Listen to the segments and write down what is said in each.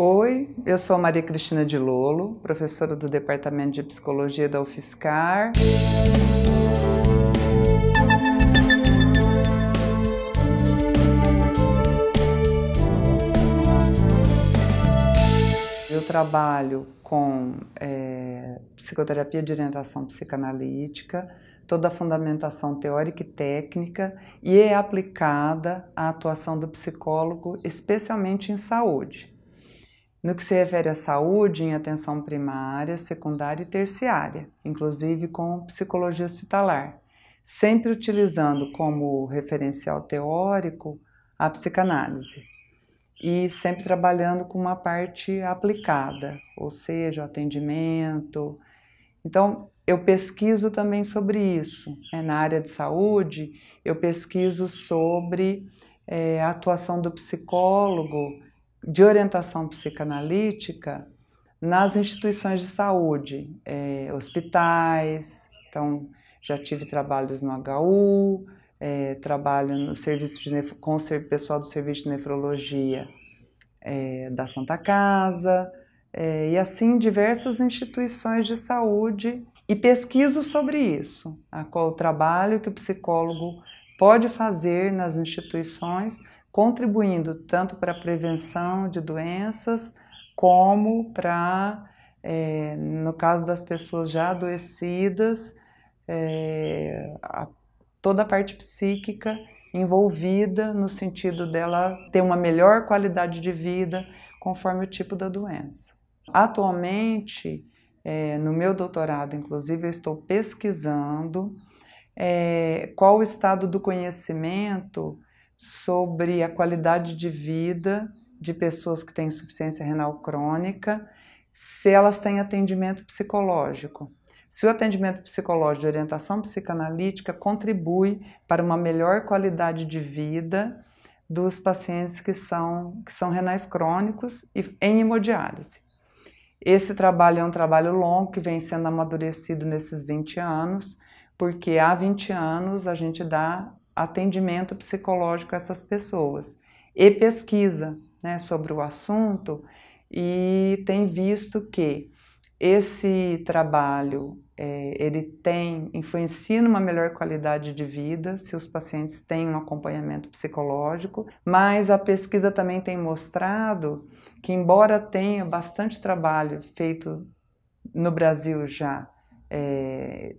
Oi, eu sou Maria Cristina de Lolo, professora do Departamento de Psicologia da UFSCar. Eu trabalho com é, psicoterapia de orientação psicanalítica, toda a fundamentação teórica e técnica e é aplicada à atuação do psicólogo, especialmente em saúde. No que se refere à saúde, em atenção primária, secundária e terciária, inclusive com psicologia hospitalar, sempre utilizando como referencial teórico a psicanálise e sempre trabalhando com uma parte aplicada, ou seja, o atendimento. Então, eu pesquiso também sobre isso. É Na área de saúde, eu pesquiso sobre é, a atuação do psicólogo de orientação psicanalítica nas instituições de saúde, é, hospitais, então já tive trabalhos no HU, é, eh, trabalho no serviço de com o pessoal do serviço de nefrologia é, da Santa Casa, e assim diversas instituições de saúde e pesquiso sobre isso, a qual o trabalho que o psicólogo pode fazer nas instituições contribuindo tanto para a prevenção de doenças, como para, é, no caso das pessoas já adoecidas, é, a, toda a parte psíquica envolvida no sentido dela ter uma melhor qualidade de vida conforme o tipo da doença. Atualmente, é, no meu doutorado, inclusive, eu estou pesquisando é, qual o estado do conhecimento sobre a qualidade de vida de pessoas que têm insuficiência renal crônica, se elas têm atendimento psicológico. Se o atendimento psicológico de orientação psicanalítica contribui para uma melhor qualidade de vida dos pacientes que são, que são renais crônicos e em hemodiálise. Esse trabalho é um trabalho longo que vem sendo amadurecido nesses 20 anos, porque há 20 anos a gente dá atendimento psicológico a essas pessoas e pesquisa né, sobre o assunto e tem visto que esse trabalho é, ele tem influencia numa melhor qualidade de vida se os pacientes têm um acompanhamento psicológico, mas a pesquisa também tem mostrado que embora tenha bastante trabalho feito no Brasil já é,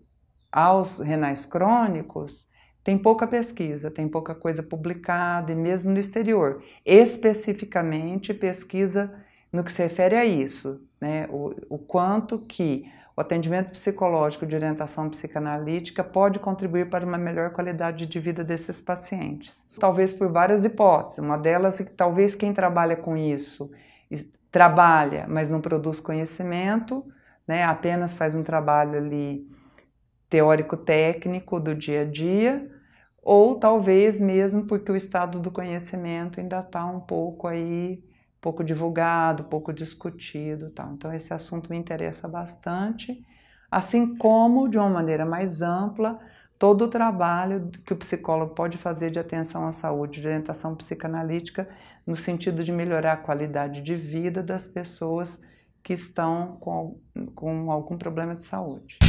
aos renais crônicos, tem pouca pesquisa, tem pouca coisa publicada, e mesmo no exterior. Especificamente, pesquisa no que se refere a isso, né? o, o quanto que o atendimento psicológico de orientação psicanalítica pode contribuir para uma melhor qualidade de vida desses pacientes. Talvez por várias hipóteses. Uma delas é que talvez quem trabalha com isso trabalha, mas não produz conhecimento, né? apenas faz um trabalho ali teórico-técnico do dia a dia, ou talvez mesmo porque o estado do conhecimento ainda está um pouco aí, pouco divulgado, pouco discutido, tal. Então esse assunto me interessa bastante, assim como de uma maneira mais ampla todo o trabalho que o psicólogo pode fazer de atenção à saúde, de orientação psicanalítica, no sentido de melhorar a qualidade de vida das pessoas que estão com, com algum problema de saúde.